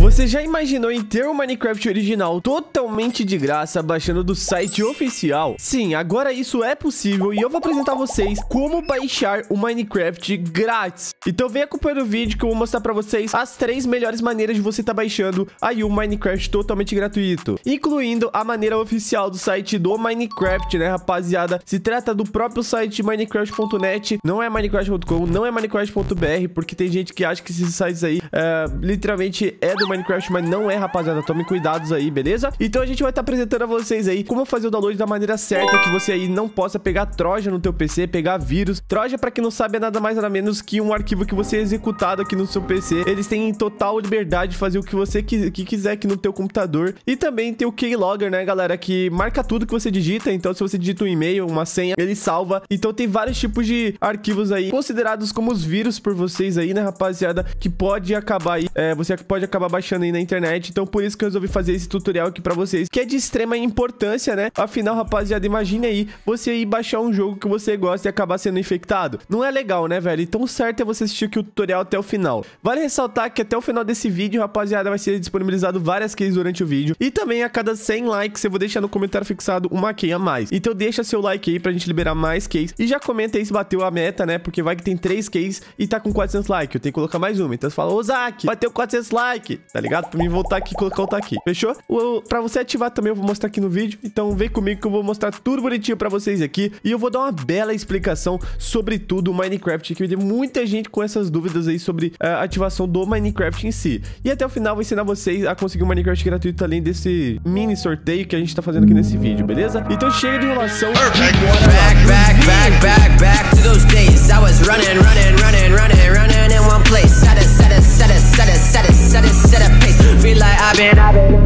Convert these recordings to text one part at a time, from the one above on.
Você já imaginou em ter o um Minecraft original totalmente de graça baixando do site oficial? Sim, agora isso é possível e eu vou apresentar a vocês como baixar o Minecraft grátis. Então vem acompanhando o vídeo que eu vou mostrar pra vocês as três melhores maneiras de você estar tá baixando aí o Minecraft totalmente gratuito. Incluindo a maneira oficial do site do Minecraft, né rapaziada? Se trata do próprio site minecraft.net, não é minecraft.com, não é minecraft.br, porque tem gente que acha que esses sites aí é, literalmente é do Minecraft, mas não é, rapaziada. Tomem cuidados aí, beleza? Então a gente vai estar tá apresentando a vocês aí como fazer o download da maneira certa, que você aí não possa pegar troja no teu PC, pegar vírus. Troja, pra quem não sabe, é nada mais nada menos que um arquivo que você é executado aqui no seu PC. Eles têm total liberdade de fazer o que você que, que quiser aqui no teu computador. E também tem o Keylogger, né, galera, que marca tudo que você digita. Então, se você digita um e-mail, uma senha, ele salva. Então, tem vários tipos de arquivos aí considerados como os vírus por vocês aí, né, rapaziada, que pode acabar aí, é, você pode acabar baixando achando aí na internet. Então por isso que eu resolvi fazer esse tutorial aqui pra vocês, que é de extrema importância, né? Afinal, rapaziada, imagine aí você ir baixar um jogo que você gosta e acabar sendo infectado. Não é legal, né, velho? Então certo é você assistir aqui o tutorial até o final. Vale ressaltar que até o final desse vídeo, rapaziada, vai ser disponibilizado várias keys durante o vídeo. E também a cada 100 likes eu vou deixar no comentário fixado uma key a mais. Então deixa seu like aí pra gente liberar mais keys. E já comenta aí se bateu a meta, né? Porque vai que tem 3 keys e tá com 400 likes. Eu tenho que colocar mais uma. Então você fala, ô Zac, bateu 400 likes tá ligado? Pra mim voltar aqui e colocar o tá aqui, fechou? O, pra você ativar também eu vou mostrar aqui no vídeo, então vem comigo que eu vou mostrar tudo bonitinho pra vocês aqui e eu vou dar uma bela explicação sobre tudo o Minecraft, que vi muita gente com essas dúvidas aí sobre é, a ativação do Minecraft em si. E até o final vou ensinar vocês a conseguir o um Minecraft gratuito além desse mini sorteio que a gente tá fazendo aqui nesse vídeo, beleza? Então chega de enrolação Back, back, back, back, back to those days I was running, running, running, running, running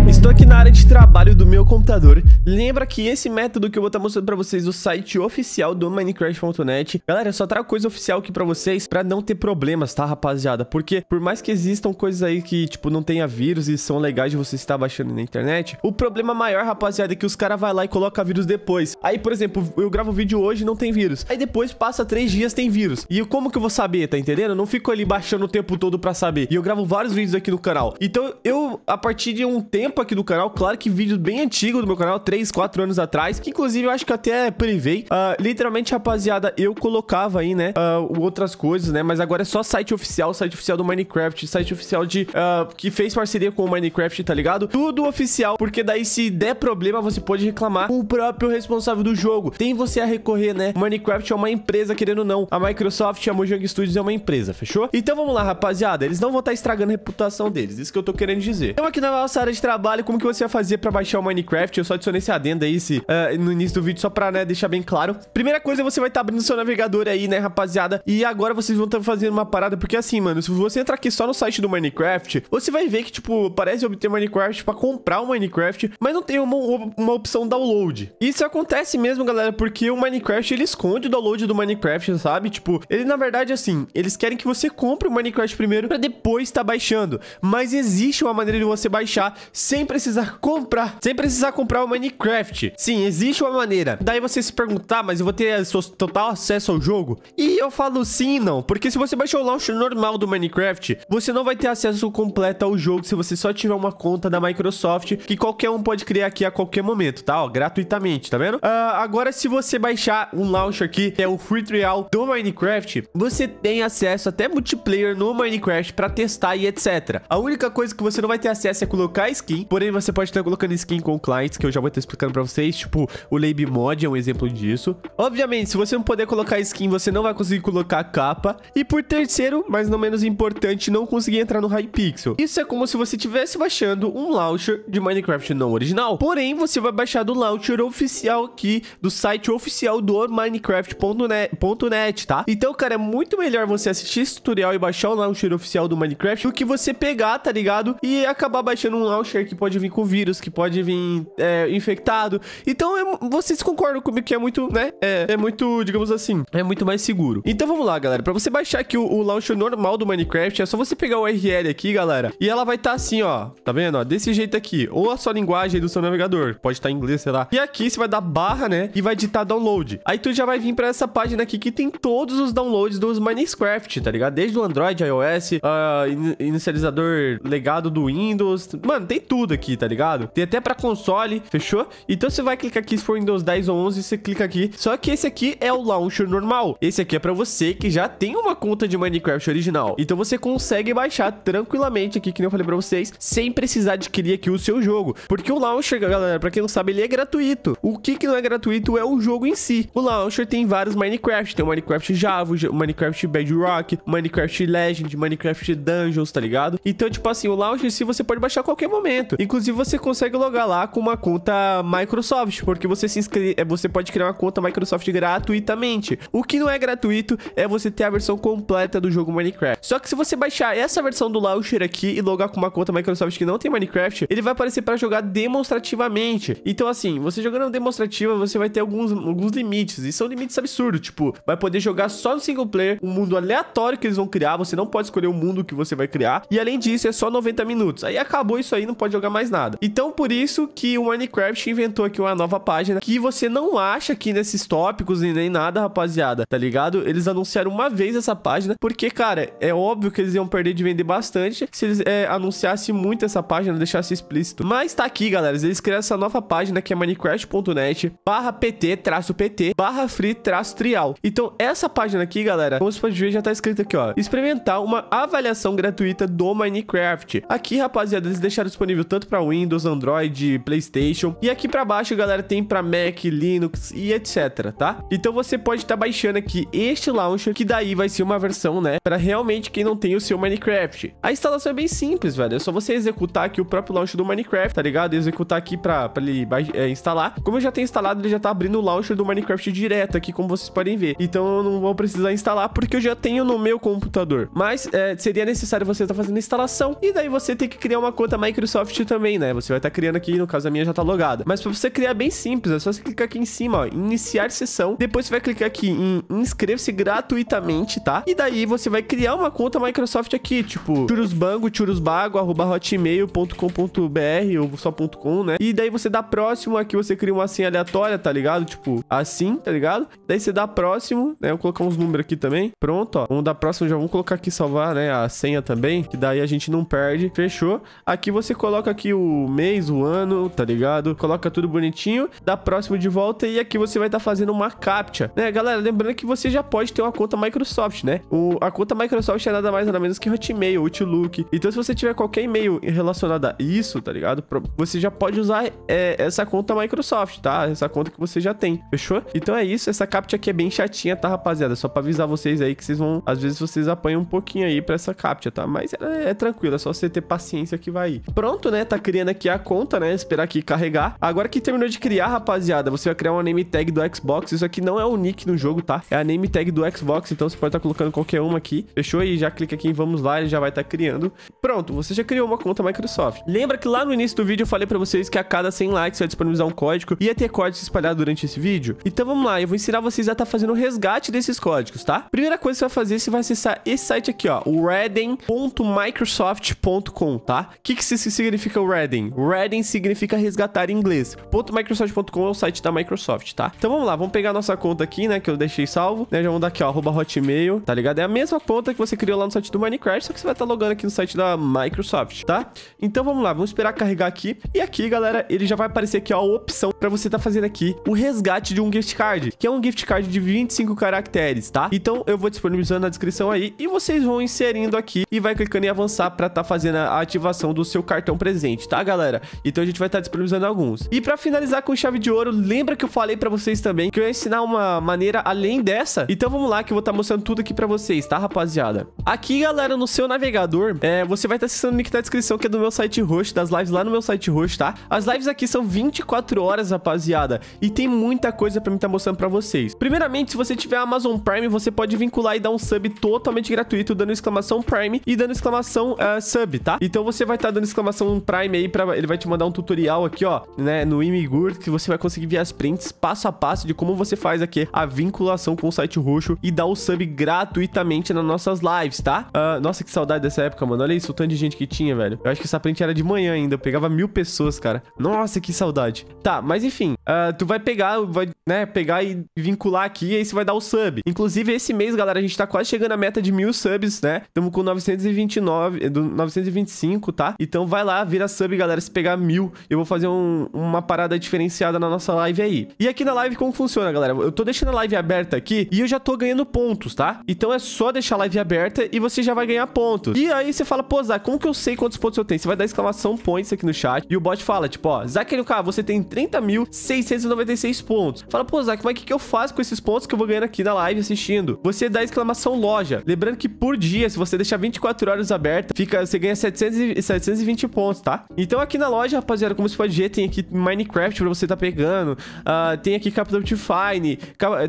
Estou aqui na área de trabalho do meu computador. Lembra que esse método que eu vou estar mostrando para vocês do site oficial do Minecraft.net. Galera, só trago coisa oficial aqui para vocês para não ter problemas, tá, rapaziada? Porque por mais que existam coisas aí que, tipo, não tenha vírus e são legais de você estar baixando na internet, o problema maior, rapaziada, é que os caras vai lá e coloca vírus depois. Aí, por exemplo, eu gravo vídeo hoje e não tem vírus. Aí depois passa três dias tem vírus. E como que eu vou saber, tá entendendo? Eu não fico ali baixando achando o tempo todo pra saber. E eu gravo vários vídeos aqui no canal. Então eu, a partir de um tempo aqui do canal, claro que vídeo bem antigo do meu canal, 3, 4 anos atrás, que inclusive eu acho que até privei, uh, literalmente, rapaziada, eu colocava aí, né, uh, outras coisas, né, mas agora é só site oficial, site oficial do Minecraft, site oficial de, uh, que fez parceria com o Minecraft, tá ligado? Tudo oficial, porque daí se der problema, você pode reclamar com o próprio responsável do jogo. Tem você a recorrer, né? Minecraft é uma empresa, querendo ou não. A Microsoft a Mojang Studios é uma empresa, fechou? Então, então vamos lá, rapaziada. Eles não vão estar tá estragando a reputação deles. Isso que eu tô querendo dizer. Então aqui na nossa área de trabalho, como que você vai fazer pra baixar o Minecraft? Eu só adicionei esse adendo aí esse, uh, no início do vídeo, só pra né, deixar bem claro. Primeira coisa, você vai estar tá abrindo seu navegador aí, né, rapaziada? E agora vocês vão estar tá fazendo uma parada, porque assim, mano, se você entrar aqui só no site do Minecraft, você vai ver que, tipo, parece obter Minecraft pra comprar o Minecraft, mas não tem uma, uma opção download. Isso acontece mesmo, galera, porque o Minecraft, ele esconde o download do Minecraft, sabe? Tipo, ele, na verdade, assim, eles querem que você compre compre o Minecraft primeiro para depois estar tá baixando. Mas existe uma maneira de você baixar sem precisar comprar, sem precisar comprar o Minecraft. Sim, existe uma maneira. Daí você se perguntar, ah, mas eu vou ter total acesso ao jogo? E eu falo sim e não, porque se você baixar o launch normal do Minecraft, você não vai ter acesso completo ao jogo se você só tiver uma conta da Microsoft, que qualquer um pode criar aqui a qualquer momento, tá? Ó, gratuitamente, tá vendo? Uh, agora, se você baixar um launch aqui, que é o Free Trial do Minecraft, você tem acesso até multiplicar multiplayer no Minecraft para testar e etc. A única coisa que você não vai ter acesso é colocar skin, porém você pode estar colocando skin com clients que eu já vou estar explicando para vocês, tipo o Lab Mod é um exemplo disso. Obviamente, se você não puder colocar skin, você não vai conseguir colocar capa. E por terceiro, mas não menos importante, não conseguir entrar no Hypixel. Isso é como se você estivesse baixando um launcher de Minecraft não original, porém você vai baixar do launcher oficial aqui, do site oficial do Minecraft.net, tá? Então, cara, é muito melhor você assistir esse tutorial e baixar o launcher oficial do Minecraft do que você pegar, tá ligado? E acabar baixando um launcher que pode vir com vírus, que pode vir é, infectado. Então, é, vocês concordam comigo que é muito, né? É, é, muito, digamos assim, é muito mais seguro. Então, vamos lá, galera. Pra você baixar aqui o, o launcher normal do Minecraft, é só você pegar o URL aqui, galera, e ela vai estar tá assim, ó. Tá vendo? Ó, desse jeito aqui. Ou a sua linguagem do seu navegador. Pode estar tá em inglês, sei lá. E aqui você vai dar barra, né? E vai digitar download. Aí tu já vai vir pra essa página aqui que tem todos os downloads dos Minecraft, tá ligado? Desde o Android, iOS, uh, inicializador legado do Windows. Mano, tem tudo aqui, tá ligado? Tem até pra console, fechou? Então você vai clicar aqui, se for Windows 10 ou 11, você clica aqui. Só que esse aqui é o launcher normal. Esse aqui é pra você que já tem uma conta de Minecraft original. Então você consegue baixar tranquilamente aqui, que nem eu falei pra vocês, sem precisar adquirir aqui o seu jogo. Porque o launcher, galera, pra quem não sabe, ele é gratuito. O que, que não é gratuito é o jogo em si. O launcher tem vários Minecraft. Tem o Minecraft Java, o Minecraft Bedrock, Minecraft Minecraft Legend, Minecraft Dungeons, tá ligado? Então, tipo assim, o launcher em si você pode baixar a qualquer momento. Inclusive, você consegue logar lá com uma conta Microsoft, porque você se inscreve, é, você pode criar uma conta Microsoft gratuitamente. O que não é gratuito é você ter a versão completa do jogo Minecraft. Só que se você baixar essa versão do Launcher aqui e logar com uma conta Microsoft que não tem Minecraft, ele vai aparecer para jogar demonstrativamente. Então, assim, você jogando demonstrativa, você vai ter alguns, alguns limites, e são limites absurdos, tipo, vai poder jogar só no single player, um mundo aleatório que eles vão criar criar, você não pode escolher o mundo que você vai criar. E além disso, é só 90 minutos. Aí acabou isso aí, não pode jogar mais nada. Então por isso que o Minecraft inventou aqui uma nova página que você não acha aqui nesses tópicos e nem nada, rapaziada, tá ligado? Eles anunciaram uma vez essa página, porque, cara, é óbvio que eles iam perder de vender bastante se eles é, anunciassem muito essa página, deixasse explícito. Mas tá aqui, galera, eles criaram essa nova página que é minecraft.net barra pt traço pt barra free traço trial. Então essa página aqui, galera, como vocês podem ver, já tá escrito aqui, ó experimentar uma avaliação gratuita do Minecraft. Aqui, rapaziada, eles deixaram disponível tanto para Windows, Android, Playstation. E aqui para baixo, galera, tem para Mac, Linux e etc, tá? Então você pode estar tá baixando aqui este launcher, que daí vai ser uma versão, né, para realmente quem não tem o seu Minecraft. A instalação é bem simples, velho. É só você executar aqui o próprio launcher do Minecraft, tá ligado? E executar aqui para ele é, instalar. Como eu já tenho instalado, ele já tá abrindo o launcher do Minecraft direto aqui, como vocês podem ver. Então eu não vou precisar instalar porque eu já tenho no meu computador computador. Mas é, seria necessário você estar tá fazendo instalação e daí você tem que criar uma conta Microsoft também, né? Você vai estar tá criando aqui, no caso a minha já tá logada. Mas para você criar é bem simples, é só você clicar aqui em cima, ó, iniciar sessão. Depois você vai clicar aqui em inscrever-se gratuitamente, tá? E daí você vai criar uma conta Microsoft aqui, tipo churusbango, churusbago, arroba hotmail.com.br ou só.com, né? E daí você dá próximo, aqui você cria uma senha aleatória, tá ligado? Tipo, assim, tá ligado? Daí você dá próximo, né? Eu vou colocar uns números aqui também. Pronto, ó. Vamos dar próximo, já vamos Vamos colocar aqui salvar, né? A senha também, que daí a gente não perde. Fechou? Aqui você coloca aqui o mês, o ano, tá ligado? Coloca tudo bonitinho, dá próximo de volta e aqui você vai estar tá fazendo uma captcha, né? Galera, lembrando que você já pode ter uma conta Microsoft, né? O, a conta Microsoft é nada mais nada menos que Hotmail, Outlook. Então se você tiver qualquer e-mail relacionado a isso, tá ligado? Você já pode usar é, essa conta Microsoft, tá? Essa conta que você já tem, fechou? Então é isso, essa captcha aqui é bem chatinha, tá, rapaziada? Só pra avisar vocês aí que vocês vão, às vezes vocês apanha um pouquinho aí pra essa captcha, tá? Mas é, é tranquilo, é só você ter paciência que vai ir. Pronto, né? Tá criando aqui a conta, né? Esperar aqui carregar. Agora que terminou de criar, rapaziada, você vai criar uma name tag do Xbox. Isso aqui não é o nick no jogo, tá? É a name tag do Xbox, então você pode estar tá colocando qualquer uma aqui. Fechou? E já clica aqui em vamos lá, ele já vai estar tá criando. Pronto, você já criou uma conta Microsoft. Lembra que lá no início do vídeo eu falei pra vocês que a cada 100 likes vai disponibilizar um código e ia ter código espalhado durante esse vídeo? Então vamos lá, eu vou ensinar vocês a estar tá fazendo o resgate desses códigos, tá? Primeira coisa que você vai fazer, você vai acessar esse site aqui, ó, o redden.microsoft.com, tá? O que, que isso significa o Redden? Redden significa resgatar em inglês. .microsoft.com é o site da Microsoft, tá? Então vamos lá, vamos pegar a nossa conta aqui, né, que eu deixei salvo, né, já vamos dar aqui, ó, arroba hotmail, tá ligado? É a mesma conta que você criou lá no site do Minecraft, só que você vai estar tá logando aqui no site da Microsoft, tá? Então vamos lá, vamos esperar carregar aqui. E aqui, galera, ele já vai aparecer aqui, ó, a opção pra você tá fazendo aqui o resgate de um gift card, que é um gift card de 25 caracteres, tá? Então eu vou disponibilizando na descrição aí e vocês vão inserindo aqui e vai clicando em avançar para estar tá fazendo a ativação do seu cartão presente, tá, galera? Então a gente vai estar tá disponibilizando alguns. E para finalizar com chave de ouro, lembra que eu falei para vocês também que eu ia ensinar uma maneira além dessa? Então vamos lá que eu vou estar tá mostrando tudo aqui para vocês, tá, rapaziada? Aqui, galera, no seu navegador, é, você vai estar tá acessando o link da descrição que é do meu site roxo, das lives lá no meu site roxo, tá? As lives aqui são 24 horas, rapaziada, e tem muita coisa para mim estar tá mostrando para vocês. Primeiramente, se você tiver Amazon Prime, você pode vincular e dar um sub totalmente gratuito, dando exclamação Prime e dando exclamação uh, Sub, tá? Então você vai estar tá dando exclamação Prime aí, pra, ele vai te mandar um tutorial aqui, ó, né, no Imigur, que você vai conseguir ver as prints passo a passo de como você faz aqui a vinculação com o site roxo e dar o sub gratuitamente nas nossas lives, tá? Uh, nossa, que saudade dessa época, mano. Olha isso, o tanto de gente que tinha, velho. Eu acho que essa print era de manhã ainda, eu pegava mil pessoas, cara. Nossa, que saudade. Tá, mas enfim, uh, tu vai pegar, vai, né, pegar e vincular aqui, e aí você vai dar o sub. Inclusive, esse mês, galera, a gente tá quase chegando à meta de mil subs, né? Estamos com 929, 925, eh, tá? Então vai lá, vira sub, galera. Se pegar mil, eu vou fazer um, uma parada diferenciada na nossa live aí. E aqui na live, como funciona, galera? Eu tô deixando a live aberta aqui e eu já tô ganhando pontos, tá? Então é só deixar a live aberta e você já vai ganhar pontos. E aí você fala, pô, Zac, como que eu sei quantos pontos eu tenho? Você vai dar exclamação points aqui no chat e o bot fala, tipo, ó, Zac LK, você tem 30.696 pontos. Fala, pô, Zac, mas o é que, que eu faço com esses pontos que eu vou ganhando aqui na live assistindo? Você dá exclamação loja. Lembra Lembrando que por dia, se você deixar 24 horas aberta, fica, você ganha 700 e, 720 pontos, tá? Então aqui na loja, rapaziada, como você pode ver, tem aqui Minecraft pra você tá pegando, uh, tem aqui Capital Define, Fine,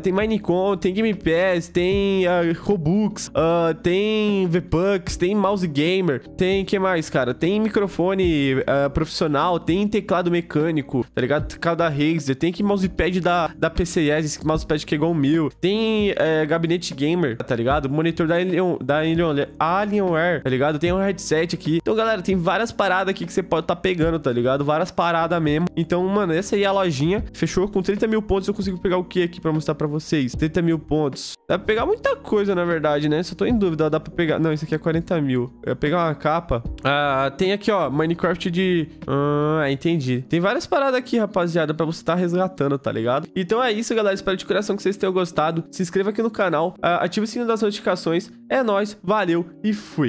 tem Minecon, tem Game Pass, tem uh, Robux, uh, tem VPucks, tem Mouse Gamer, tem que mais, cara? Tem microfone uh, profissional, tem teclado mecânico, tá ligado? cada Razer, tem que mousepad da, da PCS, esse mousepad que é igual o meu, tem eh, gabinete gamer, tá ligado? Monitor da Alien, da Alien, Alienware, tá ligado? Tem um headset aqui. Então, galera, tem várias paradas aqui que você pode tá pegando, tá ligado? Várias paradas mesmo. Então, mano, essa aí é a lojinha. Fechou? Com 30 mil pontos eu consigo pegar o que aqui pra mostrar pra vocês? 30 mil pontos. Dá pra pegar muita coisa, na verdade, né? Só tô em dúvida, dá pra pegar... Não, isso aqui é 40 mil. Eu ia pegar uma capa. Ah, tem aqui, ó, Minecraft de... Ah, entendi. Tem várias paradas aqui, rapaziada, pra você tá resgatando, tá ligado? Então é isso, galera. Espero de coração que vocês tenham gostado. Se inscreva aqui no canal, ah, ative o sininho das notificações. É nóis, valeu e fui!